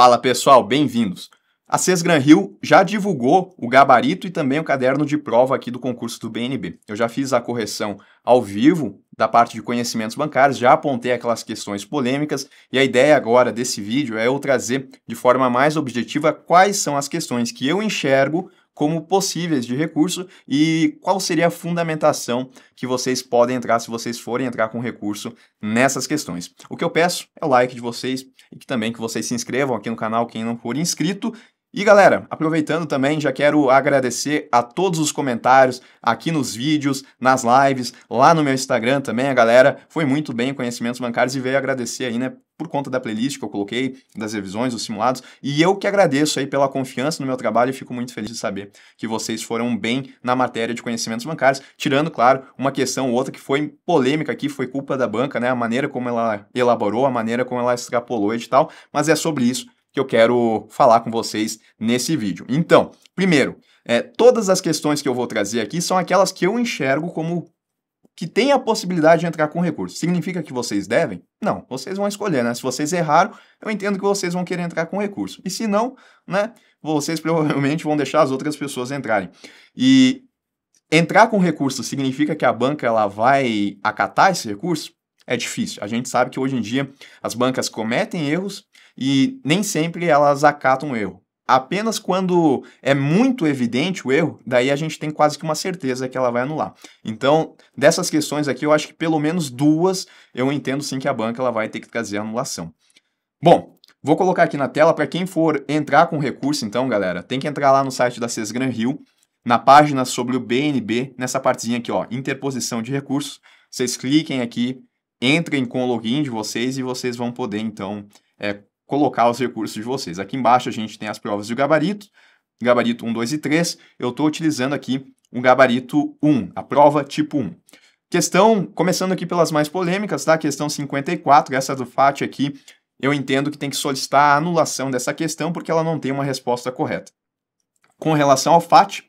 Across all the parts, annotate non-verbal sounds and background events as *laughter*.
Fala pessoal, bem-vindos! A Sesgran Rio já divulgou o gabarito e também o caderno de prova aqui do concurso do BNB. Eu já fiz a correção ao vivo da parte de conhecimentos bancários, já apontei aquelas questões polêmicas e a ideia agora desse vídeo é eu trazer de forma mais objetiva quais são as questões que eu enxergo como possíveis de recurso e qual seria a fundamentação que vocês podem entrar se vocês forem entrar com recurso nessas questões. O que eu peço é o like de vocês e que também que vocês se inscrevam aqui no canal quem não for inscrito e galera, aproveitando também, já quero agradecer a todos os comentários aqui nos vídeos, nas lives, lá no meu Instagram também, a galera foi muito bem em conhecimentos bancários e veio agradecer aí, né, por conta da playlist que eu coloquei, das revisões, dos simulados, e eu que agradeço aí pela confiança no meu trabalho e fico muito feliz de saber que vocês foram bem na matéria de conhecimentos bancários, tirando, claro, uma questão ou outra que foi polêmica aqui, foi culpa da banca, né, a maneira como ela elaborou, a maneira como ela extrapolou e tal, mas é sobre isso que eu quero falar com vocês nesse vídeo. Então, primeiro, é, todas as questões que eu vou trazer aqui são aquelas que eu enxergo como que tem a possibilidade de entrar com recurso. Significa que vocês devem? Não, vocês vão escolher, né? Se vocês erraram, eu entendo que vocês vão querer entrar com recurso. E se não, né, vocês *laughs* provavelmente vão deixar as outras pessoas entrarem. E entrar com recurso significa que a banca ela vai acatar esse recurso? É difícil. A gente sabe que hoje em dia as bancas cometem erros e nem sempre elas acatam o erro. Apenas quando é muito evidente o erro, daí a gente tem quase que uma certeza que ela vai anular. Então, dessas questões aqui, eu acho que pelo menos duas eu entendo sim que a banca ela vai ter que trazer anulação. Bom, Vou colocar aqui na tela para quem for entrar com recurso, então, galera, tem que entrar lá no site da Cesgran Rio, na página sobre o BNB, nessa partezinha aqui, ó, interposição de recursos. Vocês cliquem aqui, entrem com o login de vocês e vocês vão poder, então, é, colocar os recursos de vocês. Aqui embaixo a gente tem as provas de gabarito, gabarito 1, 2 e 3. Eu estou utilizando aqui o um gabarito 1, a prova tipo 1. Questão, começando aqui pelas mais polêmicas, tá? Questão 54, essa do FAT aqui, eu entendo que tem que solicitar a anulação dessa questão porque ela não tem uma resposta correta. Com relação ao FAT,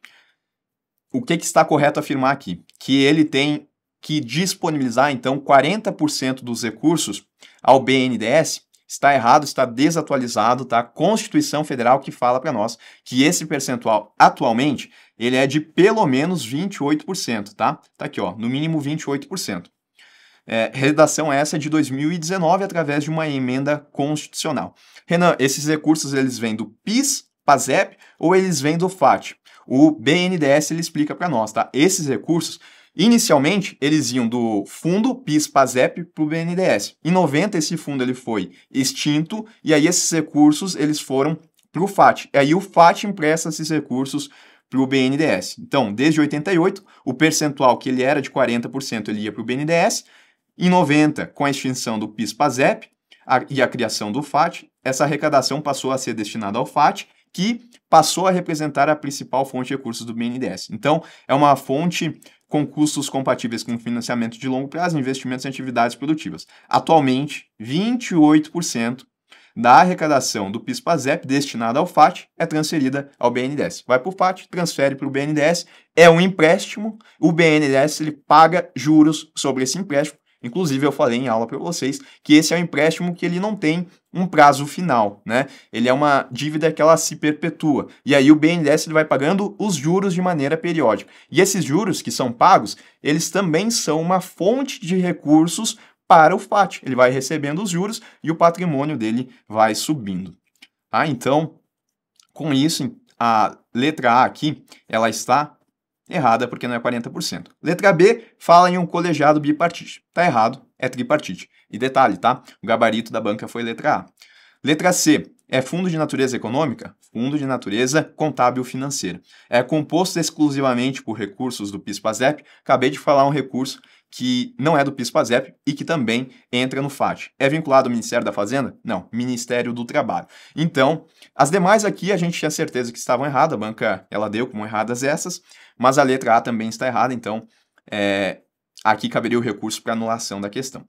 o que, que está correto afirmar aqui? Que ele tem que disponibilizar, então, 40% dos recursos ao BNDES está errado, está desatualizado, tá? A Constituição Federal que fala para nós que esse percentual atualmente, ele é de pelo menos 28%, tá? Tá aqui, ó, no mínimo 28%. É, redação essa de 2019 através de uma emenda constitucional. Renan, esses recursos eles vêm do PIS, PASEP ou eles vêm do FAT? O BNDES ele explica para nós, tá? Esses recursos Inicialmente, eles iam do fundo PIS-PASEP para o BNDES. Em 90, esse fundo ele foi extinto e aí esses recursos eles foram para o FAT. E aí o FAT empresta esses recursos para o BNDES. Então, desde 88, o percentual que ele era de 40% ele ia para o BNDES. Em 90, com a extinção do PIS-PASEP e a criação do FAT, essa arrecadação passou a ser destinada ao FAT, que passou a representar a principal fonte de recursos do BNDES. Então, é uma fonte com custos compatíveis com financiamento de longo prazo, investimentos em atividades produtivas. Atualmente, 28% da arrecadação do PIS/PASEP destinada ao FAT é transferida ao BNDES. Vai para o FAT, transfere para o BNDES, é um empréstimo, o BNDES ele paga juros sobre esse empréstimo Inclusive, eu falei em aula para vocês que esse é um empréstimo que ele não tem um prazo final, né? Ele é uma dívida que ela se perpetua. E aí o BNDES ele vai pagando os juros de maneira periódica. E esses juros que são pagos, eles também são uma fonte de recursos para o FAT. Ele vai recebendo os juros e o patrimônio dele vai subindo. Tá? Então, com isso, a letra A aqui, ela está Errada porque não é 40%. Letra B fala em um colegiado bipartite. Tá errado, é tripartite. E detalhe, tá? O gabarito da banca foi letra A. Letra C é fundo de natureza econômica, fundo de natureza contábil financeira. É composto exclusivamente por recursos do PIS/PASEP. Acabei de falar um recurso que não é do PIS-PASEP e que também entra no FAT. É vinculado ao Ministério da Fazenda? Não, Ministério do Trabalho. Então, as demais aqui a gente tinha certeza que estavam erradas, a banca ela deu como erradas essas, mas a letra A também está errada, então é, aqui caberia o recurso para anulação da questão.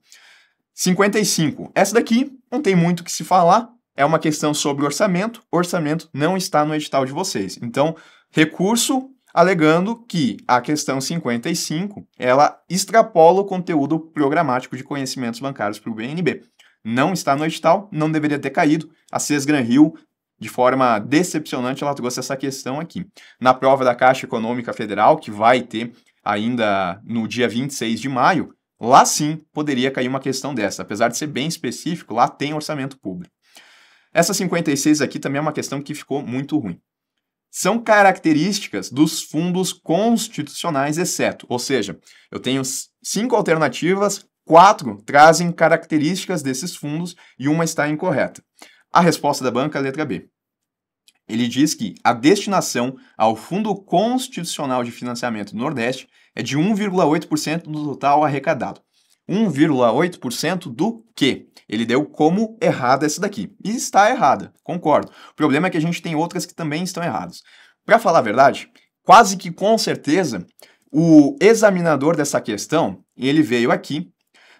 55. Essa daqui não tem muito o que se falar, é uma questão sobre orçamento, orçamento não está no edital de vocês. Então, recurso alegando que a questão 55 ela extrapola o conteúdo programático de conhecimentos bancários para o BNB. Não está no edital, não deveria ter caído. A Cesgran Hill, de forma decepcionante, ela trouxe essa questão aqui. Na prova da Caixa Econômica Federal, que vai ter ainda no dia 26 de maio, lá sim poderia cair uma questão dessa. Apesar de ser bem específico, lá tem orçamento público. Essa 56 aqui também é uma questão que ficou muito ruim são características dos fundos constitucionais, exceto. Ou seja, eu tenho cinco alternativas, quatro trazem características desses fundos e uma está incorreta. A resposta da banca, letra B. Ele diz que a destinação ao Fundo Constitucional de Financiamento do Nordeste é de 1,8% do total arrecadado. 1,8% do que. Ele deu como errada essa daqui. E está errada, concordo. O problema é que a gente tem outras que também estão erradas. Para falar a verdade, quase que com certeza, o examinador dessa questão, ele veio aqui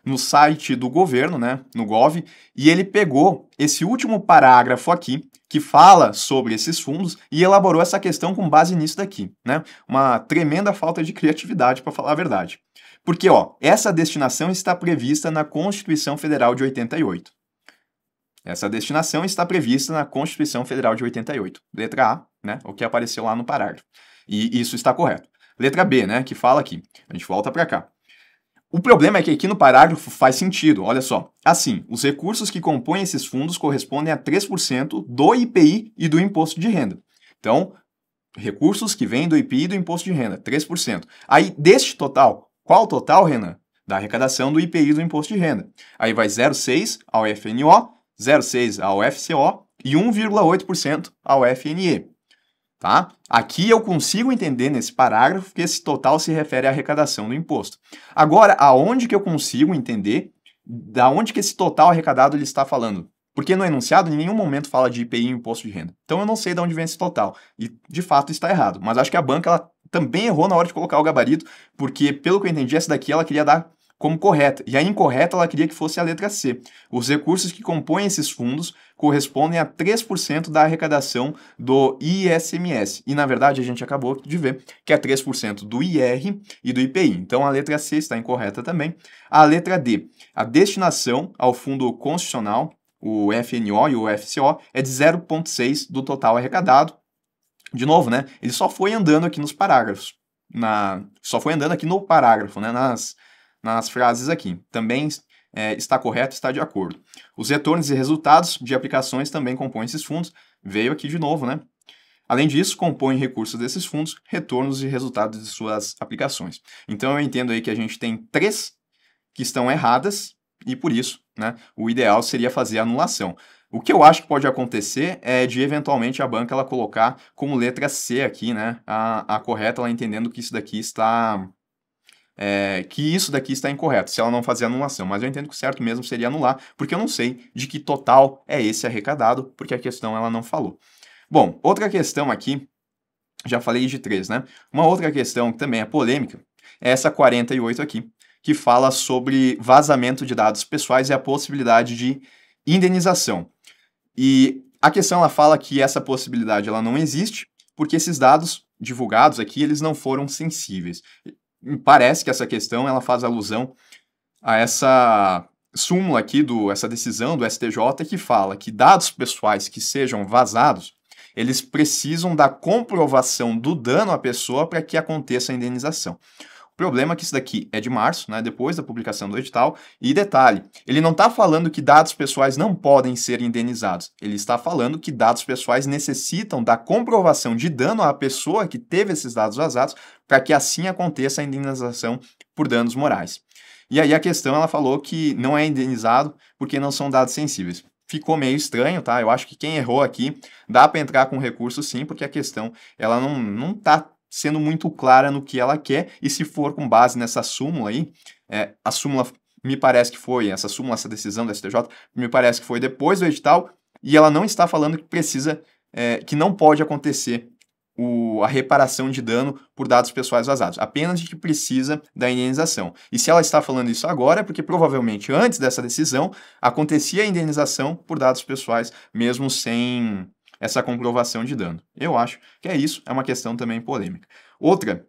no site do governo, né, no Gov, e ele pegou esse último parágrafo aqui que fala sobre esses fundos e elaborou essa questão com base nisso daqui, né? Uma tremenda falta de criatividade para falar a verdade. Porque, ó, essa destinação está prevista na Constituição Federal de 88. Essa destinação está prevista na Constituição Federal de 88. Letra A, né? O que apareceu lá no parágrafo. E isso está correto. Letra B, né? Que fala aqui. A gente volta para cá. O problema é que aqui no parágrafo faz sentido, olha só. Assim, os recursos que compõem esses fundos correspondem a 3% do IPI e do imposto de renda. Então, recursos que vêm do IPI e do imposto de renda, 3%. Aí, deste total, qual o total, Renan? Da arrecadação do IPI do Imposto de Renda. Aí vai 0,6 ao FNO, 0,6 ao FCO e 1,8% ao FNE. Tá? Aqui eu consigo entender nesse parágrafo que esse total se refere à arrecadação do imposto. Agora, aonde que eu consigo entender da onde que esse total arrecadado ele está falando? Porque no enunciado em nenhum momento fala de IPI e imposto de renda. Então eu não sei de onde vem esse total. E de fato está errado. Mas acho que a banca ela também errou na hora de colocar o gabarito, porque, pelo que eu entendi, essa daqui ela queria dar como correta, e a incorreta ela queria que fosse a letra C. Os recursos que compõem esses fundos correspondem a 3% da arrecadação do ISMS. E na verdade a gente acabou de ver que é 3% do IR e do IPI. Então a letra C está incorreta também. A letra D, a destinação ao fundo constitucional, o FNO e o FCO, é de 0,6% do total arrecadado. De novo, né? Ele só foi andando aqui nos parágrafos. Na, só foi andando aqui no parágrafo, né? Nas, nas frases aqui. Também é, está correto, está de acordo. Os retornos e resultados de aplicações também compõem esses fundos. Veio aqui de novo, né? Além disso, compõem recursos desses fundos, retornos e resultados de suas aplicações. Então, eu entendo aí que a gente tem três que estão erradas e, por isso, né, o ideal seria fazer anulação. O que eu acho que pode acontecer é de eventualmente a banca ela colocar como letra C aqui, né? A, a correta, ela entendendo que isso daqui está. É, que isso daqui está incorreto, se ela não fazer anulação. Mas eu entendo que o certo mesmo seria anular, porque eu não sei de que total é esse arrecadado, porque a questão ela não falou. Bom, outra questão aqui, já falei de três, né? Uma outra questão que também é polêmica é essa 48 aqui, que fala sobre vazamento de dados pessoais e a possibilidade de indenização. E a questão ela fala que essa possibilidade ela não existe, porque esses dados divulgados aqui, eles não foram sensíveis. parece que essa questão ela faz alusão a essa súmula aqui do essa decisão do STJ que fala que dados pessoais que sejam vazados, eles precisam da comprovação do dano à pessoa para que aconteça a indenização. Problema é que isso daqui é de março, né, depois da publicação do edital. E detalhe, ele não está falando que dados pessoais não podem ser indenizados. Ele está falando que dados pessoais necessitam da comprovação de dano à pessoa que teve esses dados vazados para que assim aconteça a indenização por danos morais. E aí a questão, ela falou que não é indenizado porque não são dados sensíveis ficou meio estranho, tá? Eu acho que quem errou aqui dá para entrar com recurso sim, porque a questão ela não, não tá sendo muito clara no que ela quer, e se for com base nessa súmula aí, é, a súmula me parece que foi, essa súmula, essa decisão do STJ, me parece que foi depois do edital, e ela não está falando que precisa, é, que não pode acontecer o, a reparação de dano por dados pessoais vazados, apenas de que precisa da indenização. E se ela está falando isso agora, é porque provavelmente antes dessa decisão acontecia a indenização por dados pessoais, mesmo sem essa comprovação de dano. Eu acho que é isso, é uma questão também polêmica. Outra,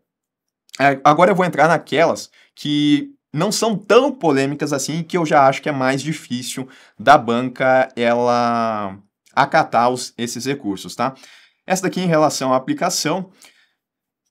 é, agora eu vou entrar naquelas que não são tão polêmicas assim que eu já acho que é mais difícil da banca ela acatar os, esses recursos, tá? Essa daqui em relação à aplicação,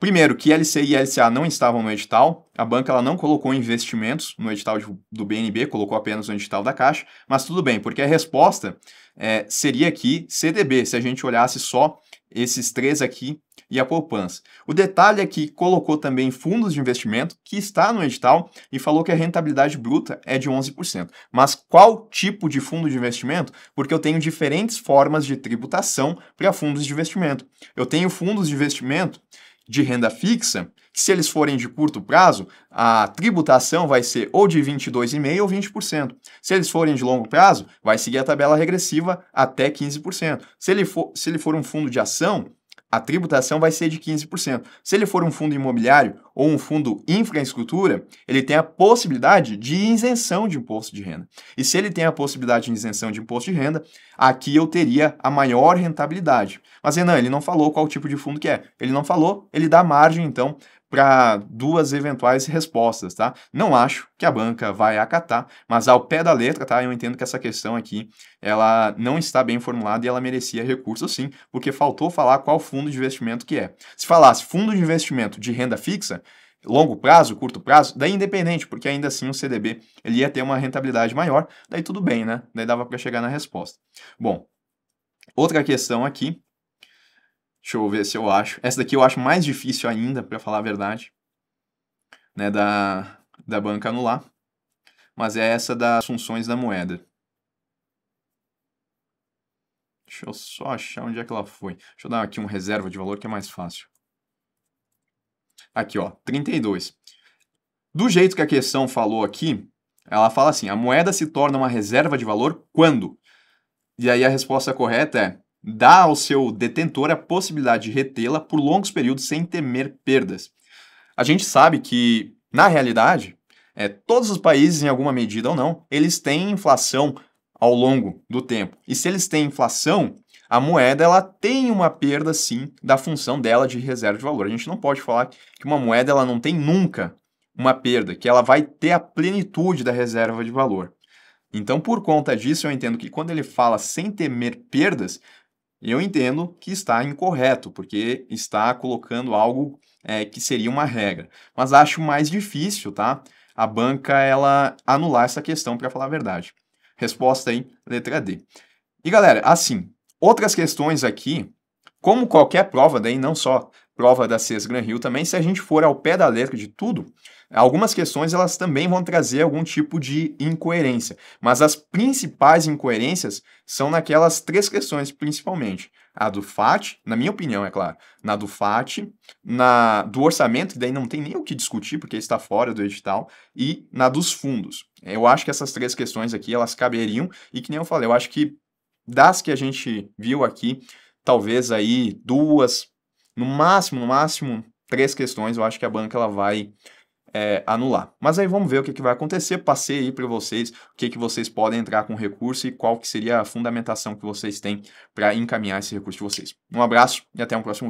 Primeiro, que LC e LCA não estavam no edital, a banca ela não colocou investimentos no edital de, do BNB, colocou apenas no edital da Caixa, mas tudo bem, porque a resposta é, seria que CDB, se a gente olhasse só esses três aqui e a poupança. O detalhe é que colocou também fundos de investimento, que está no edital, e falou que a rentabilidade bruta é de 11%. Mas qual tipo de fundo de investimento? Porque eu tenho diferentes formas de tributação para fundos de investimento. Eu tenho fundos de investimento de renda fixa, que se eles forem de curto prazo, a tributação vai ser ou de 22,5% ou 20%. Se eles forem de longo prazo, vai seguir a tabela regressiva até 15%. Se ele for, se ele for um fundo de ação, a tributação vai ser de 15%. Se ele for um fundo imobiliário, ou um fundo infraestrutura, ele tem a possibilidade de isenção de imposto de renda. E se ele tem a possibilidade de isenção de imposto de renda, aqui eu teria a maior rentabilidade. Mas Renan, ele não falou qual tipo de fundo que é. Ele não falou, ele dá margem, então, para duas eventuais respostas, tá? Não acho que a banca vai acatar, mas ao pé da letra, tá? Eu entendo que essa questão aqui, ela não está bem formulada e ela merecia recurso sim, porque faltou falar qual fundo de investimento que é. Se falasse fundo de investimento de renda fixa, longo prazo, curto prazo, daí independente, porque ainda assim o CDB ele ia ter uma rentabilidade maior, daí tudo bem, né? Daí dava para chegar na resposta. Bom, outra questão aqui, deixa eu ver se eu acho. Essa daqui eu acho mais difícil ainda, para falar a verdade, né, da, da banca anular, mas é essa das funções da moeda. Deixa eu só achar onde é que ela foi. Deixa eu dar aqui um reserva de valor que é mais fácil. Aqui, ó, 32. Do jeito que a questão falou aqui, ela fala assim: a moeda se torna uma reserva de valor quando? E aí a resposta correta é: dá ao seu detentor a possibilidade de retê-la por longos períodos sem temer perdas. A gente sabe que, na realidade, é, todos os países, em alguma medida ou não, eles têm inflação ao longo do tempo. E se eles têm inflação, a moeda ela tem uma perda sim da função dela de reserva de valor. A gente não pode falar que uma moeda ela não tem nunca uma perda, que ela vai ter a plenitude da reserva de valor. Então, por conta disso, eu entendo que quando ele fala sem temer perdas, eu entendo que está incorreto, porque está colocando algo é, que seria uma regra. Mas acho mais difícil, tá? A banca ela anular essa questão para falar a verdade. Resposta aí, letra D. E galera, assim, Outras questões aqui, como qualquer prova, daí não só prova da CES Gran Rio também, se a gente for ao pé da letra de tudo, algumas questões elas também vão trazer algum tipo de incoerência. Mas as principais incoerências são naquelas três questões, principalmente. A do FAT, na minha opinião, é claro, na do FAT, na do orçamento, que daí não tem nem o que discutir, porque está fora do edital, e na dos fundos. Eu acho que essas três questões aqui, elas caberiam, e que nem eu falei, eu acho que das que a gente viu aqui, talvez aí duas, no máximo, no máximo três questões, eu acho que a banca ela vai é, anular. Mas aí vamos ver o que, que vai acontecer, passei aí para vocês o que, que vocês podem entrar com recurso e qual que seria a fundamentação que vocês têm para encaminhar esse recurso de vocês. Um abraço e até um próximo vídeo.